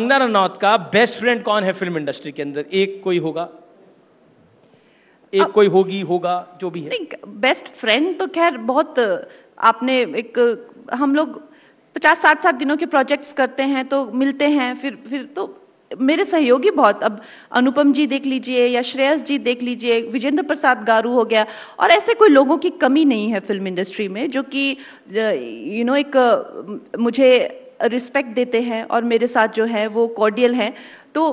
कंगना रनौत का best friend कौन है फिल्म इंडस्ट्री के अंदर एक कोई होगा एक कोई होगी होगा जो भी है बेस्ट फ्रेंड तो खैर बहुत आपने एक हम लोग पचास साठ साठ दिनों के प्रोजेक्ट्स करते हैं तो मिलते हैं फिर फिर तो मेरे सहयोगी बहुत अब अनुपम जी देख लीजिए या श्रेयस जी देख लीजिए विजेंद्र प्रसाद गारू हो गया और ऐसे कोई लोगों की कमी नहीं है फिल्म इंडस्ट्री में जो कि यू नो एक मुझे रिस्पेक्ट देते हैं और मेरे साथ जो है वो कॉर्डियल हैं तो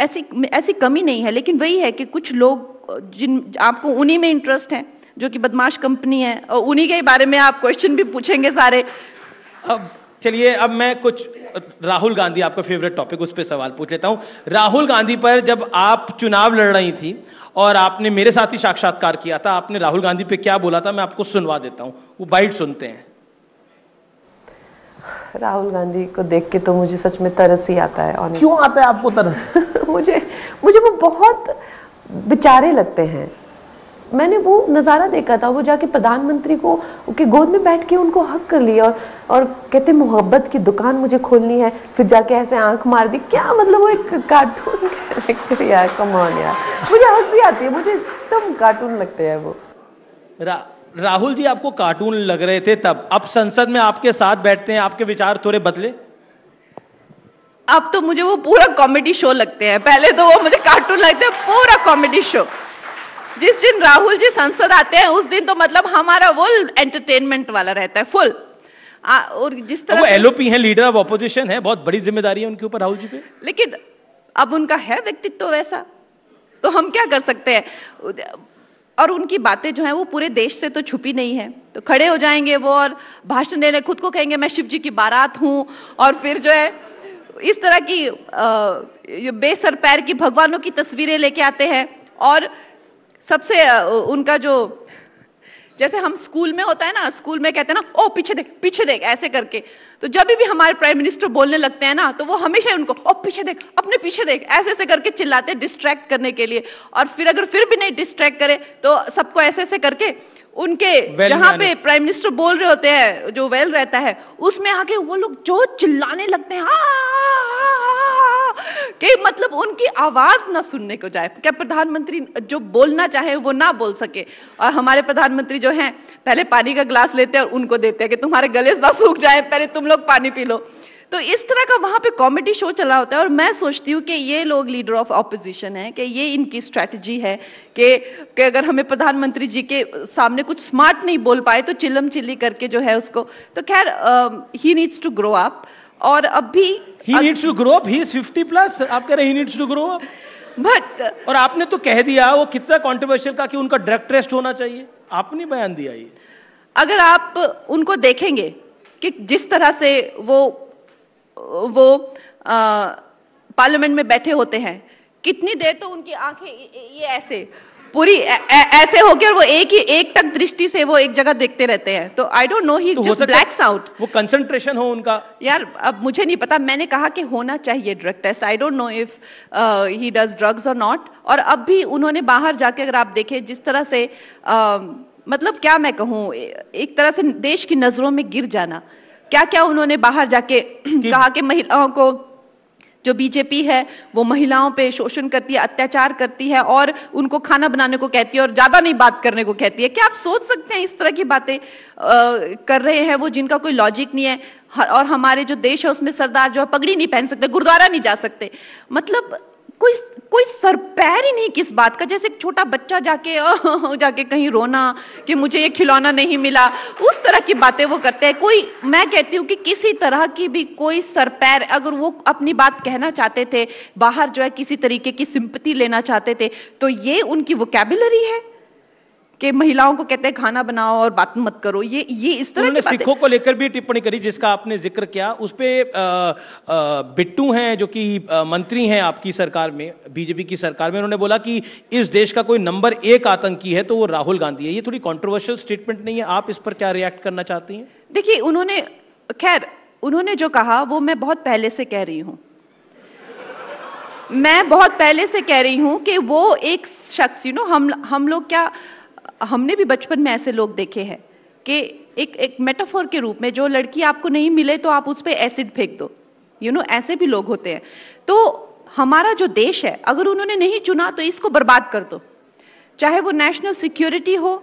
ऐसी ऐसी कमी नहीं है लेकिन वही है कि कुछ लोग जिन आपको उन्हीं में इंटरेस्ट है जो कि बदमाश कंपनी है और उन्हीं के बारे में आप क्वेश्चन भी पूछेंगे सारे अब चलिए अब मैं कुछ राहुल गांधी आपका फेवरेट टॉपिक उस पर सवाल पूछ लेता हूँ राहुल गांधी पर जब आप चुनाव लड़ रही थी और आपने मेरे साथ ही साक्षात्कार किया था आपने राहुल गांधी पे क्या बोला था मैं आपको सुनवा देता हूँ वो बाइट सुनते हैं राहुल गांधी को देख के तो मुझे सच में तरस ही आता है honestly. क्यों आता है आपको तरस मुझे मुझे वो बहुत बेचारे लगते हैं मैंने वो नज़ारा देखा था वो जाके प्रधानमंत्री को उनके गोद में बैठ के उनको हक कर लिया और और कहते मोहब्बत की दुकान मुझे खोलनी है फिर जाके ऐसे आंख मार दी क्या मतलब वो एक कार्टून यार कमान यार मुझे हंसी आती है मुझे एकदम कार्टून लगते हैं वो रा राहुल जी आपको कार्टून लग रहे थे तब अब संसद में आपके साथ बैठते हैं आपके विचार थोड़े बदले अब तो मुझे वो पूरा कॉमेडी शो लगते हैं पहले तो वो मुझे कार्टून लगते हैं पूरा कॉमेडी शो जिस दिन राहुल जी संसद आते हैं उस दिन तो मतलब हमारा वो एंटरटेनमेंट वाला रहता है फुल आ, और जिस तरह वो एलओपी हैं लीडर ऑफ ऑपोजिशन है बहुत बड़ी जिम्मेदारी है उनके ऊपर राहुल जी पे लेकिन अब उनका है व्यक्तित्व वैसा तो हम क्या कर सकते हैं और उनकी बातें जो हैं वो पूरे देश से तो छुपी नहीं है तो खड़े हो जाएंगे वो और भाषण देने खुद को कहेंगे मैं शिव जी की बारात हूँ और फिर जो है इस तरह की बेसर पैर की भगवानों की तस्वीरें लेके आते हैं और सबसे उनका जो जैसे हम स्कूल में होता है ना स्कूल में कहते हैं ना ओ पीछे देख पीछे देख ऐसे करके तो जब भी हमारे प्राइम मिनिस्टर बोलने लगते हैं ना तो वो हमेशा उनको ओ पीछे देख अपने पीछे देख ऐसे ऐसे करके चिल्लाते हैं डिस्ट्रैक्ट करने के लिए और फिर अगर फिर भी नहीं डिस्ट्रैक्ट करे तो सबको ऐसे ऐसे करके उनके well जहाँ पे प्राइम मिनिस्टर बोल रहे होते हैं जो वेल well रहता है उसमें आके वो लोग जो चिल्लाने लगते हैं आ, आ, आ, आ, कि मतलब उनकी आवाज़ ना सुनने को जाए क्या प्रधानमंत्री जो बोलना चाहे वो ना बोल सके और हमारे प्रधानमंत्री जो हैं पहले पानी का ग्लास लेते हैं और उनको देते हैं कि तुम्हारे गले ना सूख जाए पहले तुम लोग पानी पी लो तो इस तरह का वहां पे कॉमेडी शो चला होता है और मैं सोचती हूँ कि ये लोग लीडर ऑफ ऑपोजिशन है कि ये इनकी स्ट्रेटजी है कि, कि अगर हमें प्रधानमंत्री जी के सामने कुछ स्मार्ट नहीं बोल पाए तो चिलम चिल्ली करके जो है उसको तो खैर he needs to grow up और अब भी he needs to grow up he is 50 plus आप कह रहे he needs to grow up but और आपने तो कह दिया वो कितना कंट्रोवर्शियल का कि उनका ड्रग टेस्ट होना चाहिए आपने बयान दिया ये अगर आप उनको देखेंगे कि जिस तरह से वो वो पार्लियामेंट में बैठे होते हैं कितनी देर तो उनकी आंखें ये ऐसे पूरी ऐसे हो गया और वो एक ही एक तक दृष्टि से वो एक जगह देखते रहते हैं तो I don't know he just blacks out वो कंसंट्रेशन हो उनका यार अब मुझे नहीं पता मैंने कहा कि होना चाहिए drug test I don't know if he does drugs or not और अब भी उन्होंने बाहर जाके अगर आप देखें जिस तरह से uh, मतलब क्या मैं कहूँ एक तरह से देश की नजरों में गिर जाना क्या क्या उन्होंने बाहर जाके कहा कि महिलाओं को जो बीजेपी है वो महिलाओं पे शोषण करती है अत्याचार करती है और उनको खाना बनाने को कहती है और ज़्यादा नहीं बात करने को कहती है क्या आप सोच सकते हैं इस तरह की बातें कर रहे हैं वो जिनका कोई लॉजिक नहीं है और हमारे जो देश है उसमें सरदार जो है पगड़ी नहीं पहन सकते गुरुद्वारा नहीं जा सकते मतलब कोई कोई सर पैर ही नहीं किस बात का जैसे एक छोटा बच्चा जाके जाके कहीं रोना कि मुझे ये खिलौना नहीं मिला उस तरह की बातें वो करते हैं कोई मैं कहती हूँ कि किसी तरह की भी कोई सर पैर अगर वो अपनी बात कहना चाहते थे बाहर जो है किसी तरीके की सिंपति लेना चाहते थे तो ये उनकी वो है कि महिलाओं को कहते हैं खाना बनाओ और बात मत करो ये ये इस तरह की सिखों को लेकर भी टिप्पणी करी जिसका आपने जिक्र किया उस पर बिट्टू हैं जो कि मंत्री हैं आपकी सरकार में बीजेपी की सरकार में उन्होंने बोला कि इस देश का कोई नंबर एक आतंकी है तो वो राहुल गांधी है ये थोड़ी कॉन्ट्रोवर्शियल स्टेटमेंट नहीं है आप इस पर क्या रिएक्ट करना चाहती हैं देखिए उन्होंने खैर उन्होंने जो कहा वो मैं बहुत पहले से कह रही हूँ मैं बहुत पहले से कह रही हूँ कि वो एक शख्स यू नो हम हम लोग क्या हमने भी बचपन में ऐसे लोग देखे हैं कि एक एक मेटाफोर के रूप में जो लड़की आपको नहीं मिले तो आप उस पर एसिड फेंक दो यू नो ऐसे भी लोग होते हैं तो हमारा जो देश है अगर उन्होंने नहीं चुना तो इसको बर्बाद कर दो चाहे वो नेशनल सिक्योरिटी हो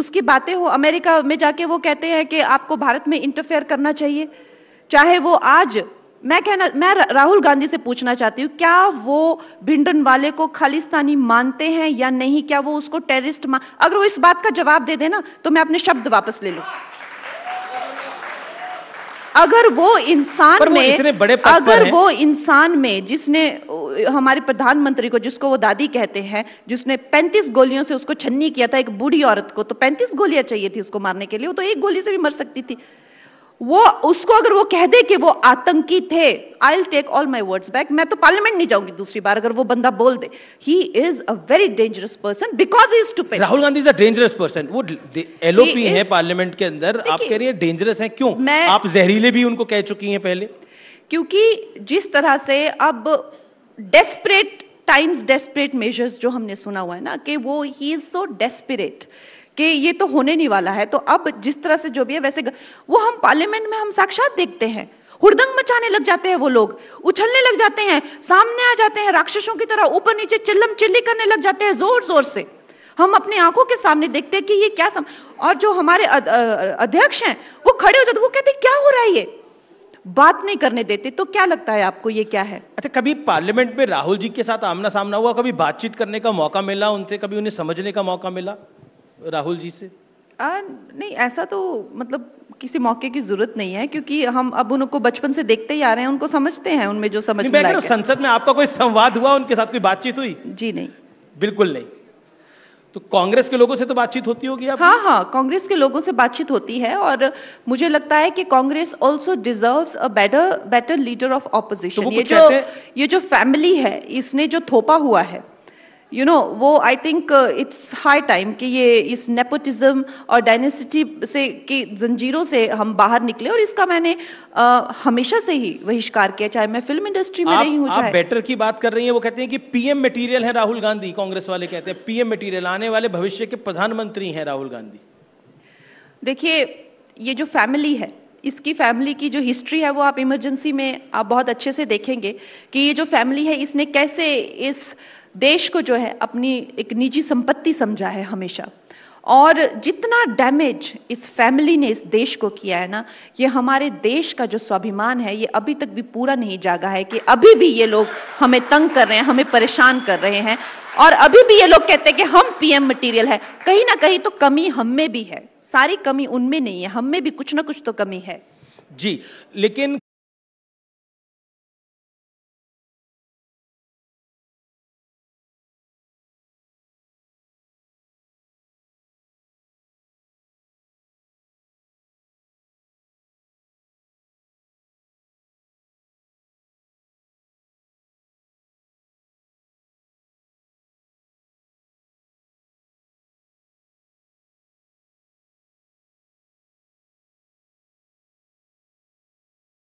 उसकी बातें हो अमेरिका में जाके वो कहते हैं कि आपको भारत में इंटरफेयर करना चाहिए चाहे वो आज मैं कहना मैं राहुल गांधी से पूछना चाहती हूँ क्या वो भिंडन वाले को खालिस्तानी मानते हैं या नहीं क्या वो उसको टेररिस्ट मान अगर वो इस बात का जवाब दे देना तो मैं अपने शब्द वापस ले लूँ अगर वो इंसान में इतने बड़े अगर वो इंसान में जिसने हमारे प्रधानमंत्री को जिसको वो दादी कहते हैं जिसने 35 गोलियों से उसको छन्नी किया था एक बूढ़ी औरत को तो 35 गोलियां चाहिए थी उसको मारने के लिए वो तो एक गोली से भी मर सकती थी वो उसको अगर वो कह दे कि वो आतंकी थे I take all my words back मैं तो पार्लियामेंट नहीं जाऊंगी दूसरी बार अगर वो बंदा बोल दे he is a very dangerous person because is to Rahul Gandhi is a dangerous person वो एलओपी है पार्लियामेंट के अंदर आप कह रही है डेंजरस है क्यों मैं, आप जहरीले भी उनको कह चुकी हैं पहले क्योंकि जिस तरह से अब डेस्परेट टाइम्स डेस्परेट मेजर्स जो हमने सुना हुआ है ना कि वो ही इज सो डेस्परेट कि ये तो होने नहीं वाला है तो अब जिस तरह से जो भी है वैसे वो हम पार्लियामेंट में हम साक्षात देखते हैं हुड़दंग मचाने लग जाते हैं वो लोग उछलने लग जाते हैं सामने आ जाते हैं राक्षसों की तरह ऊपर नीचे चिल्लम चिल्ली करने लग जाते हैं जोर जोर से हम अपने आंखों के सामने देखते हैं कि ये क्या सम... और जो हमारे अध, अध्यक्ष हैं वो खड़े हो जाते वो कहते क्या हो रहा है ये बात नहीं करने देते तो क्या लगता है आपको ये क्या है अच्छा कभी पार्लियामेंट में राहुल जी के साथ आमना सामना हुआ कभी बातचीत करने का मौका मिला उनसे कभी उन्हें समझने का मौका मिला राहुल जी से आ, नहीं ऐसा तो मतलब किसी मौके की जरूरत नहीं है क्योंकि हम अब उनको बचपन से देखते ही आ रहे हैं उनको समझते हैं उनमें जो समझ में संसद में आपका कोई संवाद हुआ उनके साथ कोई बातचीत हुई जी नहीं बिल्कुल नहीं तो कांग्रेस के लोगों से तो बातचीत होती होगी आप हाँ हाँ कांग्रेस के लोगों से बातचीत होती है और मुझे लगता है कि Congress also deserves a better better leader of opposition ये जो ये जो फैमिली है इसने जो थोपा हुआ है यू you नो know, वो I think it's high time कि ये इस नेपोटिज्म और डायनेसिटी से कि जंजीरों से हम बाहर निकले और इसका मैंने uh, हमेशा से ही बहिष्कार किया चाहे मैं फिल्म इंडस्ट्री में नहीं हूँ बेटर की बात कर रही है वो कहते हैं कि पीएम मटेरियल है राहुल गांधी कांग्रेस वाले कहते हैं पीएम मटेरियल आने वाले भविष्य के प्रधानमंत्री हैं राहुल गांधी देखिए ये जो फैमिली है इसकी फैमिली की जो हिस्ट्री है वो आप इमरजेंसी में आप बहुत अच्छे से देखेंगे कि ये जो फैमिली है इसने कैसे इस देश को जो है अपनी एक निजी संपत्ति समझा है हमेशा और जितना डैमेज इस फैमिली ने इस देश को किया है ना ये हमारे देश का जो स्वाभिमान है ये अभी तक भी पूरा नहीं जागा है कि अभी भी ये लोग हमें तंग कर रहे हैं हमें परेशान कर रहे हैं और अभी भी ये लोग कहते हैं कि हम पीएम मटेरियल है कहीं ना कहीं तो कमी हम में भी है सारी कमी उनमें नहीं है हम में भी कुछ ना कुछ तो कमी है जी लेकिन